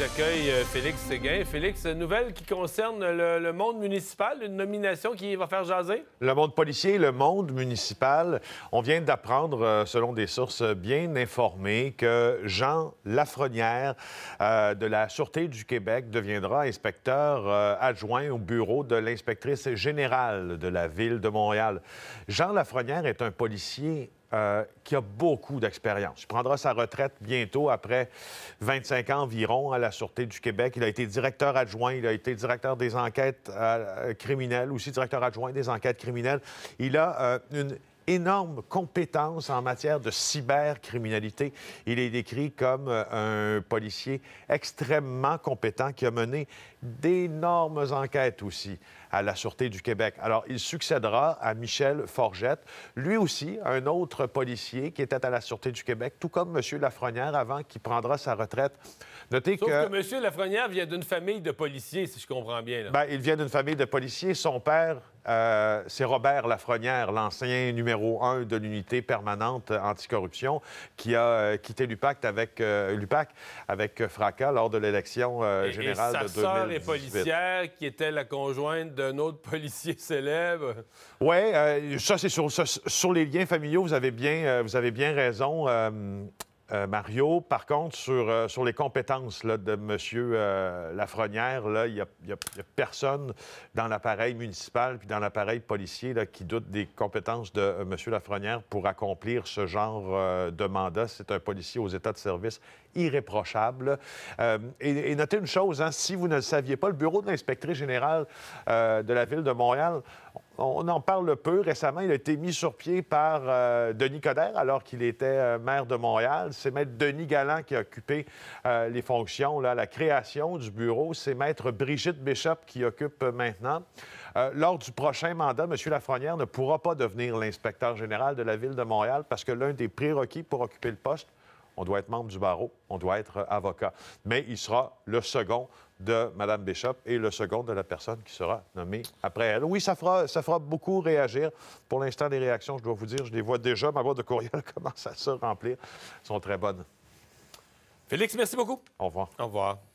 j'accueille euh, Félix Séguin. Félix, euh, nouvelle qui concerne le, monde municipal, une nomination qui va faire jaser? Le monde policier, le monde municipal. On vient d'apprendre, euh, selon des sources bien informées, que Jean Lafrenière de la Sûreté du Québec deviendra inspecteur adjoint au bureau de l'inspectrice générale de la Ville de Montréal. Jean Lafrenière est un policier euh, qui a beaucoup d'expérience. Il prendra sa retraite bientôt après 25 ans environ à la Sûreté du Québec. Il a été directeur adjoint, il a été directeur des enquêtes euh, criminelles, aussi directeur adjoint des enquêtes criminelles. Il a euh, une énorme compétence en matière de cybercriminalité. Il est décrit comme euh, un policier extrêmement compétent qui a mené d'énormes enquêtes aussi à la Sûreté du Québec. Alors, il succédera à Michel Forgette, lui aussi, un autre policier qui était à la Sûreté du Québec, tout comme M. Lafrenière avant qu'il prendra sa retraite. Notez que... Monsieur M. Lafrenière vient d'une famille de policiers, si je comprends bien. Bien, il vient d'une famille de policiers. Son père euh, c'est Robert Lafrenière, l'ancien numéro un de l'unité permanente anticorruption, qui a euh, quitté l'UPAC avec, euh, avec fracas lors de l'élection générale et, et sa Sœur policière, qui était la conjointe d'un autre policier célèbre. Oui, ça, c'est sur, sur, les liens familiaux, vous avez bien, vous avez bien raison. Euh, Mario. Par contre, sur, euh, sur les compétences de M. Lafronière, euh, Lafrenière, il n'y a, personne dans l'appareil municipal puis dans l'appareil policier là, qui doute des compétences de M. Lafrenière pour accomplir ce genre de mandat. C'est un policier aux états de service irréprochable. Et, notez une chose, hein, si vous ne le saviez pas, le bureau de l'inspectrice générale de la Ville de Montréal on en parle peu. Récemment, il a été mis sur pied par euh, Denis Coderre, alors qu'il était euh, maire de Montréal. C'est Maître Denis Galland qui a occupé euh, les fonctions, la création du bureau. C'est Maître Brigitte Bishop qui occupe maintenant. lors du prochain mandat, M. Lafrenière ne pourra pas devenir l'inspecteur général de la Ville de Montréal parce que l'un des prérequis pour occuper le poste, on doit être membre du barreau, on doit être avocat. Mais il sera le second de Mme Bishop et le second de la personne qui sera nommée après elle. Oui, ça fera, ça fera beaucoup réagir. Pour l'instant, les réactions, je dois vous dire, je les vois déjà. Ma boîte de courriel commence à se remplir. Elles sont très bonnes. Félix, merci beaucoup. Au revoir. Au revoir.